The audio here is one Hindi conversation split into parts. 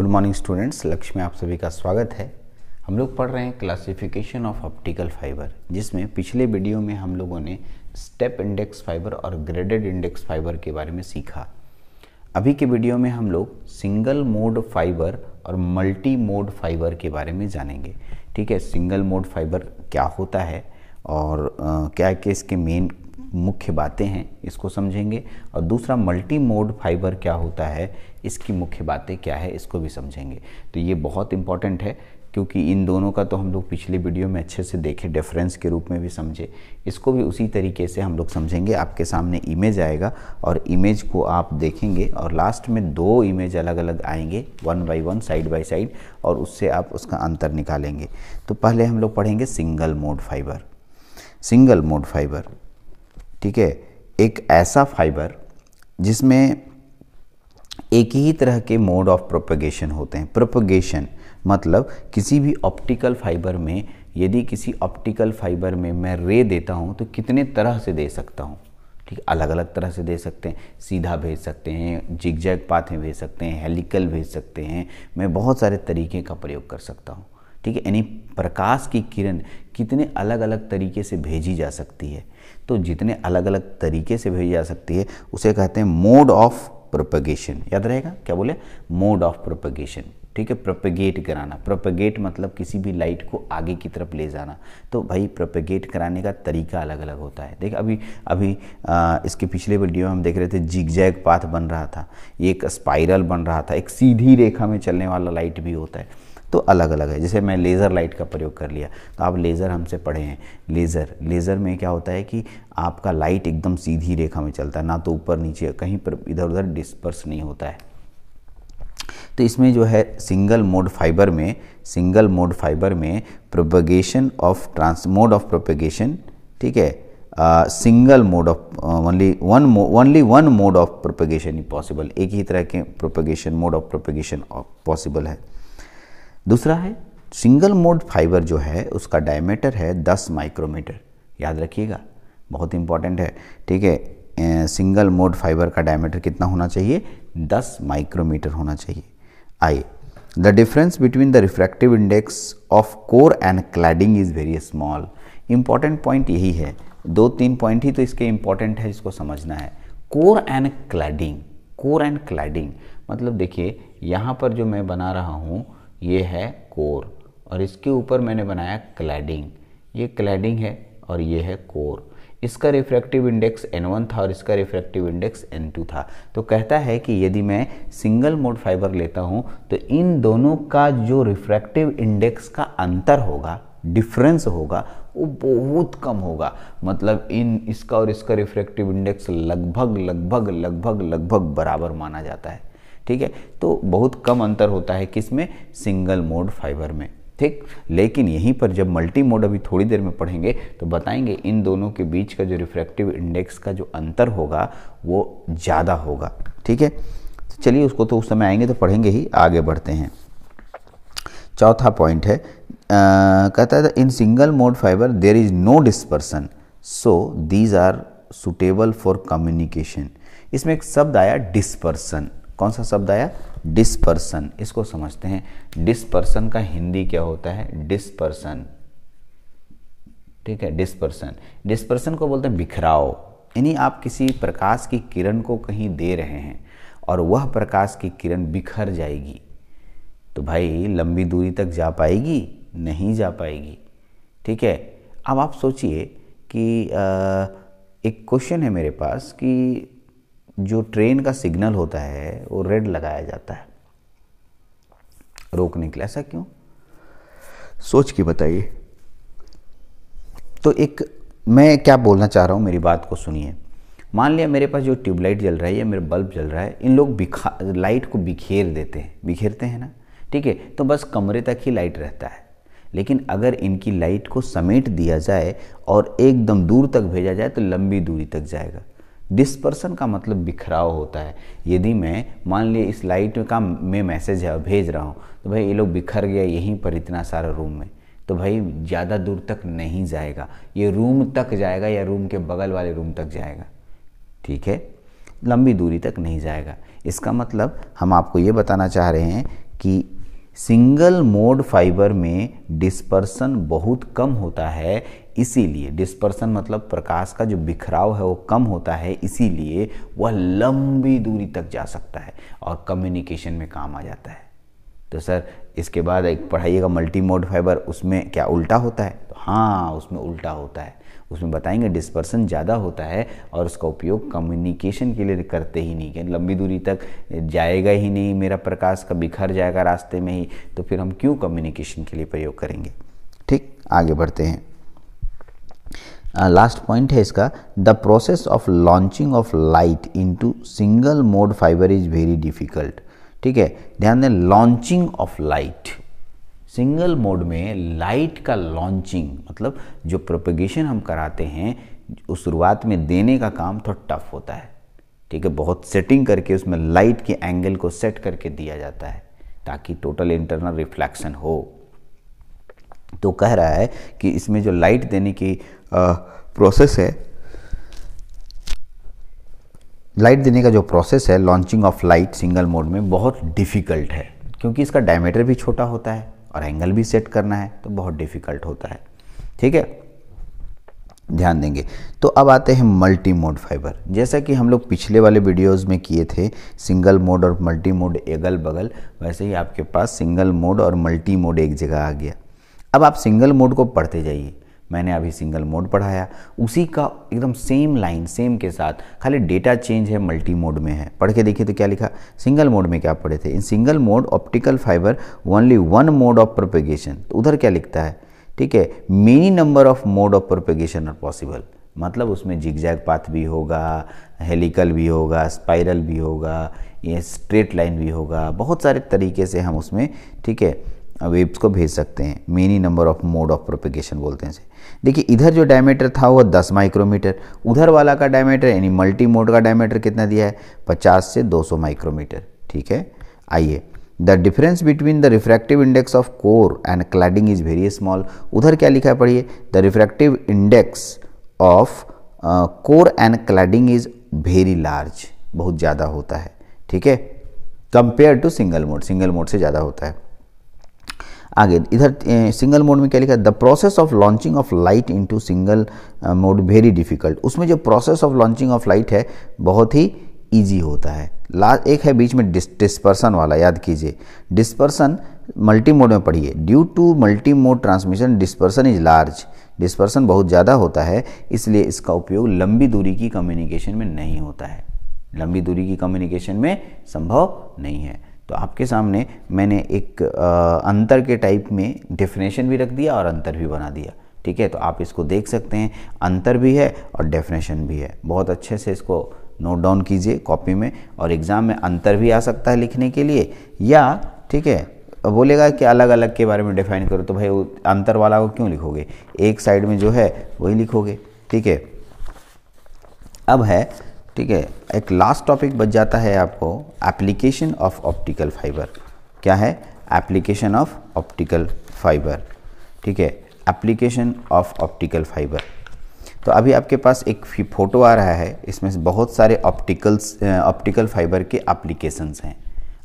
गुड मॉर्निंग स्टूडेंट्स लक्ष्य में आप सभी का स्वागत है हम लोग पढ़ रहे हैं क्लासिफिकेशन ऑफ ऑप्टिकल फाइबर जिसमें पिछले वीडियो में हम लोगों ने स्टेप इंडेक्स फाइबर और ग्रेडेड इंडेक्स फाइबर के बारे में सीखा अभी के वीडियो में हम लोग सिंगल मोड फाइबर और मल्टी मोड फाइबर के बारे में जानेंगे ठीक है सिंगल मोड फाइबर क्या होता है और आ, क्या क्या इसके मेन मुख्य बातें हैं इसको समझेंगे और दूसरा मल्टी मोड फाइबर क्या होता है इसकी मुख्य बातें क्या है इसको भी समझेंगे तो ये बहुत इंपॉर्टेंट है क्योंकि इन दोनों का तो हम लोग पिछले वीडियो में अच्छे से देखे डिफरेंस के रूप में भी समझे इसको भी उसी तरीके से हम लोग समझेंगे आपके सामने इमेज आएगा और इमेज को आप देखेंगे और लास्ट में दो इमेज अलग अलग आएंगे one by one side by side और उससे आप उसका अंतर निकालेंगे तो पहले हम लोग पढ़ेंगे single mode fibre single mode fibre ठीक है एक ऐसा फाइबर जिसमें एक ही तरह के मोड ऑफ प्रोपगेशन होते हैं प्रोपोगेशन मतलब किसी भी ऑप्टिकल फाइबर में यदि किसी ऑप्टिकल फाइबर में मैं रे देता हूँ तो कितने तरह से दे सकता हूँ ठीक अलग अलग तरह से दे सकते हैं सीधा भेज सकते हैं जिग जैग पाथें भेज सकते हैं हेलिकल भेज सकते हैं मैं बहुत सारे तरीके का प्रयोग कर सकता हूँ ठीक है यानी प्रकाश की किरण कितने अलग अलग तरीके से भेजी जा सकती है तो जितने अलग अलग तरीके से भेजी जा सकती है उसे कहते हैं मोड ऑफ प्रोपगेशन याद रहेगा क्या बोले मोड ऑफ प्रोपगेशन ठीक है प्रोपेगेट कराना प्रोपेगेट मतलब किसी भी लाइट को आगे की तरफ ले जाना तो भाई प्रोपेगेट कराने का तरीका अलग अलग होता है देख अभी अभी आ, इसके पिछले वीडियो में हम देख रहे थे जिग जैग पाथ बन रहा था एक स्पाइरल बन रहा था एक सीधी रेखा में चलने वाला लाइट भी होता है तो अलग अलग है जैसे मैं लेज़र लाइट का प्रयोग कर लिया तो आप लेज़र हमसे पढ़े हैं लेज़र लेज़र में क्या होता है कि आपका लाइट एकदम सीधी रेखा में चलता है ना तो ऊपर नीचे कहीं पर इधर उधर डिस्पर्स नहीं होता है तो इसमें जो है सिंगल मोड फाइबर में सिंगल मोड फाइबर में propagation of trans mode of propagation ठीक है single mode of only one only one mode of propagation ही पॉसिबल एक ही तरह के propagation mode of propagation possible है दूसरा है सिंगल मोड फाइबर जो है उसका डायमीटर है 10 माइक्रोमीटर याद रखिएगा बहुत इंपॉर्टेंट है ठीक है सिंगल मोड फाइबर का डायमीटर कितना होना चाहिए 10 माइक्रोमीटर होना चाहिए आई the difference between the refractive index of core and cladding is very small important point यही है दो तीन पॉइंट ही तो इसके इम्पॉर्टेंट है इसको समझना है core and cladding core and cladding मतलब देखिए यहाँ पर जो मैं बना रहा हूँ ये है कोर और इसके ऊपर मैंने बनाया क्लैडिंग ये क्लैडिंग है और ये है कोर इसका रिफ्रैक्टिव इंडेक्स एन वन था और इसका रिफ्रैक्टिव इंडेक्स एन टू था तो कहता है कि यदि मैं सिंगल मोड फाइबर लेता हूँ तो इन दोनों का जो रिफ्रैक्टिव इंडेक्स का अंतर होगा डिफरेंस होगा वो बहुत कम होगा मतलब इन इसका और इसका रिफ्रैक्टिव इंडेक्स लगभग लगभग लगभग लगभग बराबर माना जाता है ठीक है तो बहुत कम अंतर होता है किसमें सिंगल मोड फाइबर में ठीक लेकिन यहीं पर जब मल्टी मोड अभी थोड़ी देर में पढ़ेंगे तो बताएंगे इन दोनों के बीच का जो रिफ्रैक्टिव इंडेक्स का जो अंतर होगा वो ज़्यादा होगा ठीक है तो चलिए उसको तो उस समय आएंगे तो पढ़ेंगे ही आगे बढ़ते हैं चौथा पॉइंट है कहता है in single mode fibre there is no dispersion so these are suitable for communication इसमें एक शब्द आया डिस्पर्सन कौन सा शब्द आया डिस्पर्सन इसको समझते हैं डिस्पर्सन का हिंदी क्या होता है डिस्पर्सन ठीक है डिस्पर्सन डिस्पर्सन को बोलते हैं बिखराव यानी आप किसी प्रकाश की किरण को कहीं दे रहे हैं और वह प्रकाश की किरण बिखर जाएगी तो भाई लंबी दूरी तक जा पाएगी नहीं जा पाएगी ठीक है अब आप सोचिए कि आ, एक क्वेश्चन है मेरे पास कि जो ट्रेन का सिग्नल होता है वो रेड लगाया जाता है रोकने के लिए ऐसा क्यों सोच के बताइए तो एक मैं क्या बोलना चाह रहा हूँ मेरी बात को सुनिए मान लिया मेरे पास जो ट्यूबलाइट जल रहा है या मेरा बल्ब जल रहा है इन लोग बिखा लाइट को बिखेर देते हैं बिखेरते हैं ना ठीक है तो बस कमरे तक ही लाइट रहता है लेकिन अगर इनकी लाइट को समेट दिया जाए और एकदम दूर तक भेजा जाए तो लंबी दूरी तक जाएगा डिस्पर्सन का मतलब बिखराव होता है यदि मैं मान लिए इस लाइट का मैं मैसेज है भेज रहा हूँ तो भाई ये लोग बिखर गया यहीं पर इतना सारा रूम में तो भाई ज़्यादा दूर तक नहीं जाएगा ये रूम तक जाएगा या रूम के बगल वाले रूम तक जाएगा ठीक है लंबी दूरी तक नहीं जाएगा इसका मतलब हम आपको ये बताना चाह रहे हैं कि सिंगल मोड फाइबर में डिस्पर्सन बहुत कम होता है इसीलिए डिस्पर्सन मतलब प्रकाश का जो बिखराव है वो कम होता है इसीलिए वह लंबी दूरी तक जा सकता है और कम्युनिकेशन में काम आ जाता है तो सर इसके बाद एक पढ़ाइएगा मल्टी मोड फाइबर उसमें क्या उल्टा होता है हाँ उसमें उल्टा होता है उसमें बताएंगे डिस्पर्सन ज़्यादा होता है और उसका उपयोग कम्युनिकेशन के लिए करते ही नहीं लंबी दूरी तक जाएगा ही नहीं मेरा प्रकाश का बिखर जाएगा रास्ते में ही तो फिर हम क्यों कम्युनिकेशन के लिए प्रयोग करेंगे ठीक आगे बढ़ते हैं लास्ट uh, पॉइंट है इसका the process of launching of light into single mode fibre is very difficult ठीक है ध्यान दें launching of light single mode में लाइट का लॉन्चिंग मतलब जो प्रोपगेशन हम कराते हैं उस शुरुआत में देने का काम थोड़ा टफ होता है ठीक है बहुत सेटिंग करके उसमें लाइट के एंगल को सेट करके दिया जाता है ताकि टोटल इंटरनल रिफ्लेक्शन हो तो कह रहा है कि इसमें जो लाइट देने की आ, प्रोसेस है लाइट देने का जो प्रोसेस है launching of light single mode में बहुत डिफ़िकल्ट है क्योंकि इसका डायमीटर भी छोटा होता है और एंगल भी सेट करना है तो बहुत डिफ़िकल्ट होता है ठीक है ध्यान देंगे तो अब आते हैं मल्टी मोड फाइबर जैसा कि हम लोग पिछले वाले वीडियोस में किए थे सिंगल मोड और मल्टी मोड अगल बगल वैसे ही आपके पास सिंगल मोड और मल्टी मोड एक जगह आ गया अब आप सिंगल मोड को पढ़ते जाइए मैंने अभी सिंगल मोड पढ़ाया उसी का एकदम सेम लाइन सेम के साथ खाली डेटा चेंज है मल्टी मोड में है पढ़ के देखिए तो क्या लिखा सिंगल मोड में क्या पढ़े थे in single mode optical fibre only one mode of propagation तो उधर क्या लिखता है ठीक है many number of mode of propagation are possible मतलब उसमें जिगजैग पाथ भी होगा हेलिकल भी होगा स्पाइरल भी होगा ये स्ट्रेट लाइन भी होगा बहुत सारे तरीके से हम उसमें ठीक है वेव्स को भेज सकते हैं many number of mode of propagation बोलते हैं देखिए इधर जो डायमीटर था वो 10 माइक्रोमीटर उधर वाला का डायमीटर यानी मल्टी मोड का डायमीटर कितना दिया है 50 से 200 माइक्रोमीटर ठीक है आइए the difference between the refractive index of core and cladding is very small उधर क्या लिखा है पढ़िए the refractive index of core and cladding is very large बहुत ज़्यादा होता है ठीक है compare to single mode single mode से ज़्यादा होता है आगे इधर सिंगल मोड में क्या लिखा है the process of launching of light into single mode very difficult उसमें जो process of launching of light है बहुत ही ईजी होता है लास्ट एक है बीच में डिस्पर्सन वाला याद कीजिए डिस्पर्सन मल्टी मोड में पढ़िए due to multi mode transmission dispersion is large dispersion बहुत ज़्यादा होता है इसलिए इसका उपयोग लंबी दूरी की कम्युनिकेशन में नहीं होता है लंबी दूरी की कम्युनिकेशन में संभव नहीं है तो आपके सामने मैंने एक अंतर के टाइप में डेफिनेशन भी रख दिया और अंतर भी बना दिया ठीक है तो आप इसको देख सकते हैं अंतर भी है और डेफिनेशन भी है बहुत अच्छे से इसको नोट डाउन कीजिए कॉपी में और एग्ज़ाम में अंतर भी आ सकता है लिखने के लिए या ठीक है बोलेगा कि अलग अलग के बारे में डिफाइन करो तो भाई वो अंतर वाला को क्यों लिखोगे एक साइड में जो है वही लिखोगे ठीक है अब है ठीक है एक लास्ट टॉपिक बच जाता है आपको एप्लीकेशन ऑफ ऑप्टिकल फाइबर क्या है एप्लीकेशन ऑफ ऑप्टिकल फाइबर ठीक है एप्लीकेशन ऑफ ऑप्टिकल फाइबर तो अभी आपके पास एक फ़ोटो आ रहा है इसमें बहुत सारे ऑप्टिकल्स ऑप्टिकल फाइबर के एप्लीकेशंस हैं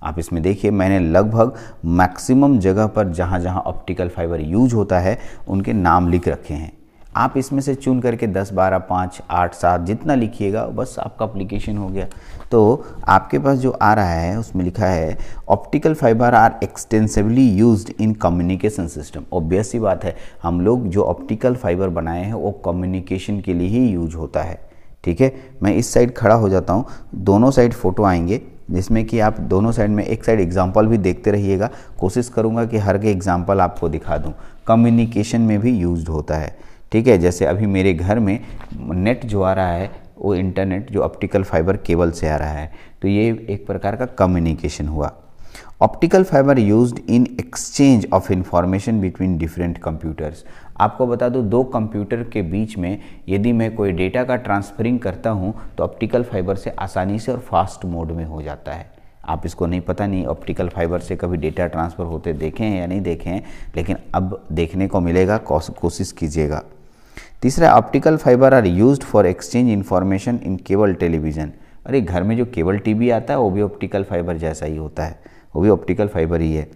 आप इसमें देखिए मैंने लगभग मैक्सिमम जगह पर जहाँ जहाँ ऑप्टिकल फाइबर यूज होता है उनके नाम लिख रखे हैं आप इसमें से चुन करके दस बारह पाँच आठ सात जितना लिखिएगा बस आपका अप्लीकेशन हो गया तो आपके पास जो आ रहा है उसमें लिखा है optical fibre are extensively used in communication system obvious ही बात है हम लोग जो ऑप्टिकल फाइबर बनाए हैं वो कम्युनिकेशन के लिए ही यूज होता है ठीक है मैं इस साइड खड़ा हो जाता हूँ दोनों साइड फ़ोटो आएंगे जिसमें कि आप दोनों साइड में एक साइड एग्जाम्पल भी देखते रहिएगा कोशिश करूँगा कि हर के एग्जाम्पल आपको दिखा दूँ कम्युनिकेशन में भी यूज होता है ठीक है जैसे अभी मेरे घर में नेट जो आ रहा है वो इंटरनेट जो ऑप्टिकल फाइबर केबल से आ रहा है तो ये एक प्रकार का कम्युनिकेशन हुआ optical fibre used in exchange of information between different computers आपको बता दो, दो कंप्यूटर के बीच में यदि मैं कोई डेटा का ट्रांसफरिंग करता हूँ तो ऑप्टिकल फाइबर से आसानी से और फास्ट मोड में हो जाता है आप इसको नहीं पता नहीं ऑप्टिकल फाइबर से कभी डेटा ट्रांसफ़र होते देखें हैं या नहीं देखें लेकिन अब देखने को मिलेगा कोशिश कीजिएगा तीसरा optical fibre are used for exchange information in cable television अरे घर में जो केबल टीवी आता है वो भी ऑप्टिकल फाइबर जैसा ही होता है वो भी ऑप्टिकल फाइबर ही है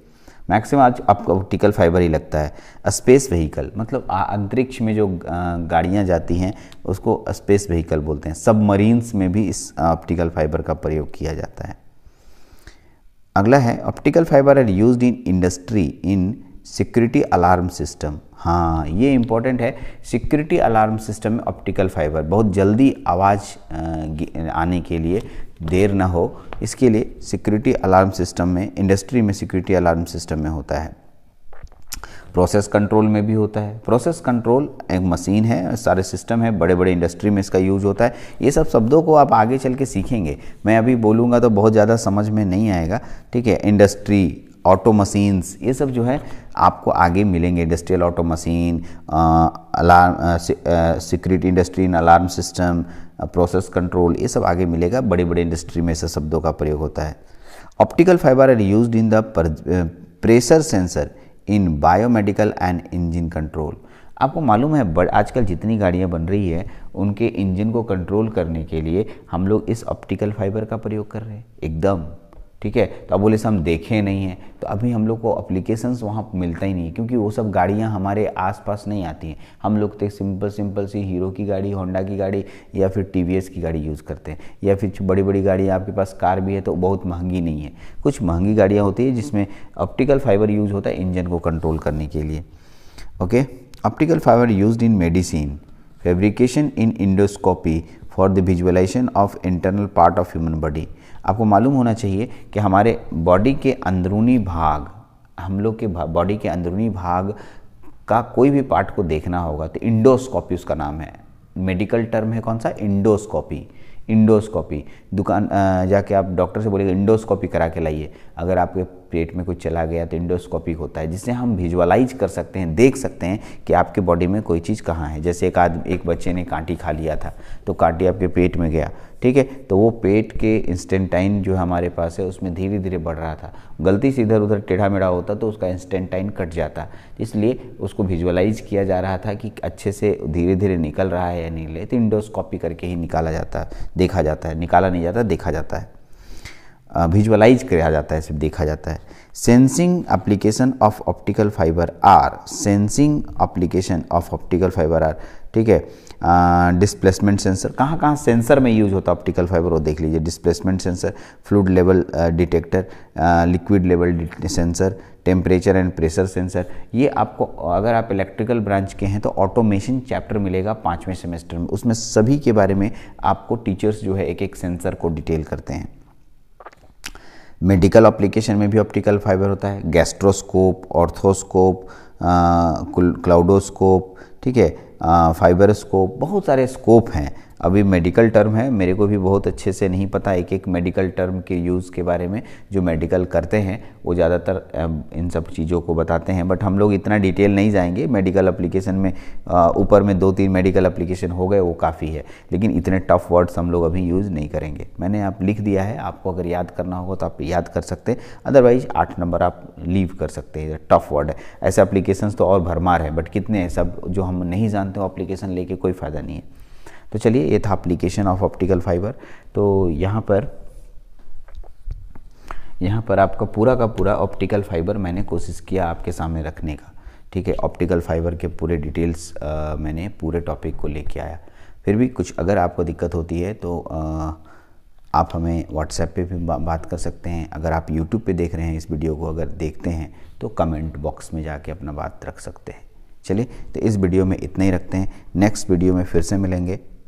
मैक्सिमम आज आपको ऑप्टिकल फाइबर ही लगता है स्पेस व्हीकल मतलब अंतरिक्ष में जो गाड़ियाँ जाती हैं उसको स्पेस व्हीकल बोलते हैं सब में भी इस ऑप्टिकल फाइबर का प्रयोग किया जाता है अगला है optical fibre are use in industry in security alarm system हाँ ये इम्पोर्टेंट है सिक्योरिटी अलार्म सिस्टम में ऑप्टिकल फाइबर बहुत जल्दी आवाज़ आने के लिए देर ना हो इसके लिए सिक्योरिटी अलार्म सिस्टम में इंडस्ट्री में सिक्योरिटी अलार्म सिस्टम में होता है प्रोसेस कंट्रोल में भी होता है प्रोसेस कंट्रोल एक मशीन है सारे सिस्टम है बड़े बड़े इंडस्ट्री में इसका यूज होता है ये सब शब्दों को आप आगे चल के सीखेंगे मैं अभी बोलूँगा तो बहुत ज़्यादा समझ में नहीं आएगा ठीक है इंडस्ट्री ऑटो मशीन्स ये सब जो है आपको आगे मिलेंगे industrial auto machine alarm security industry in alarm system process control ये सब आगे मिलेगा बड़े बड़े इंडस्ट्री में ऐसे शब्दों का प्रयोग होता है optical fibre are use in the pressure sensor in biomedical and engine control आपको मालूम है बड़ आजकल जितनी गाड़ियाँ बन रही है उनके इंजन को कंट्रोल करने के लिए हम लोग इस ऑप्टिकल फाइबर का प्रयोग कर रहे हैं एकदम ठीक है तो अब बोले हम देखे नहीं हैं तो अभी हम लोग को अप्लीकेशंस वहाँ मिलता ही नहीं है क्योंकि वो सब गाड़ियाँ हमारे आसपास नहीं आती हैं हम लोग तो सिंपल सिंपल सी हीरो की गाड़ी होंडा की गाड़ी या फिर टी की गाड़ी यूज़ करते हैं या फिर बड़ी बड़ी गाड़ी आपके पास कार भी है तो बहुत महंगी नहीं है कुछ महंगी गाड़ियाँ होती है जिसमें ऑप्टिकल फाइबर यूज़ होता है इंजन को कंट्रोल करने के लिए okay optical fibre use in medicine fabrication in endoscopy for the visualisation of internal part of human body आपको मालूम होना चाहिए कि हमारे बॉडी के अंदरूनी भाग हम लोग के बॉडी के अंदरूनी भाग का कोई भी पार्ट को देखना होगा तो इंडोस्कॉपी उसका नाम है मेडिकल टर्म है कौन सा इंडोस्कॉपी इंडोस्कॉपी दुकान जाके आप डॉक्टर से बोलेंगे इंडोस्कॉपी करा के लाइए अगर आपके पेट में कुछ चला गया तो इंडोस्कोपिक होता है जिससे हम विजुअलाइज कर सकते हैं देख सकते हैं कि आपके बॉडी में कोई चीज़ कहाँ है जैसे एक आदमी एक बच्चे ने कांटी खा लिया था तो कांटी आपके पेट में गया ठीक है तो वो पेट के इंस्टेंटाइन जो हमारे पास है उसमें धीरे धीरे बढ़ रहा था गलती से इधर उधर टेढ़ा मेढ़ा होता तो उसका इंस्टेंटाइन कट जाता इसलिए उसको विजुअलाइज किया जा रहा था कि अच्छे से धीरे धीरे निकल रहा है या नहीं ले तो इंडोस्कॉपी करके ही निकाला जाता है देखा जाता है निकाला नहीं जाता देखा जाता है विजुअलाइज किया जाता है सिर्फ देखा जाता है sensing application of optical fibre are sensing application of optical fibre are ठीक है डिस्प्लेसमेंट सेंसर कहाँ कहाँ सेंसर में यूज होता है ऑप्टिकल फाइबर वो देख लीजिए displacement sensor fluid level detector liquid level sensor temperature and pressure sensor ये आपको अगर आप इलेक्ट्रिकल ब्रांच के हैं तो ऑटोमेशन चैप्टर मिलेगा पाँचवें सेमेस्टर में उसमें सभी के बारे में आपको टीचर्स जो है एक एक सेंसर को डिटेल करते हैं मेडिकल अप्लीकेशन में भी ऑप्टिकल फाइबर होता है गैस्ट्रोस्कोप ऑर्थोस्कोप क्लाउडोस्कोप ठीक है फाइबरस्कोप बहुत सारे स्कोप हैं अभी मेडिकल टर्म है मेरे को भी बहुत अच्छे से नहीं पता एक एक मेडिकल टर्म के यूज़ के बारे में जो मेडिकल करते हैं वो ज़्यादातर इन सब चीज़ों को बताते हैं बट हम लोग इतना डिटेल नहीं जाएंगे मेडिकल अप्लीकेशन में ऊपर में दो तीन मेडिकल अप्लीकेशन हो गए वो काफ़ी है लेकिन इतने टफ वर्ड्स हम लोग अभी यूज़ नहीं करेंगे मैंने आप लिख दिया है आपको अगर याद करना होगा तो आप याद कर सकते हैं अदरवाइज आठ नंबर आप लीव कर सकते हैं टफ वर्ड है ऐसे अप्लीकेशन तो और भरमार है बट कितने हैं सब जो हम नहीं जानते हो अप्लीकेशन लेके कोई फ़ायदा नहीं है तो चलिए ये था अप्लीकेशन ऑफ ऑप्टिकल फाइबर तो यहाँ पर यहाँ पर आपका पूरा का पूरा ऑप्टिकल फाइबर मैंने कोशिश किया आपके सामने रखने का ठीक है ऑप्टिकल फाइबर के पूरे डिटेल्स आ, मैंने पूरे टॉपिक को लेके आया फिर भी कुछ अगर आपको दिक्कत होती है तो आ, आप हमें व्हाट्सएप पे भी बा, बात कर सकते हैं अगर आप यूट्यूब पे देख रहे हैं इस वीडियो को अगर देखते हैं तो कमेंट बॉक्स में जाके अपना बात रख सकते हैं चलिए तो इस वीडियो में इतना ही रखते हैं नेक्स्ट वीडियो में फिर से मिलेंगे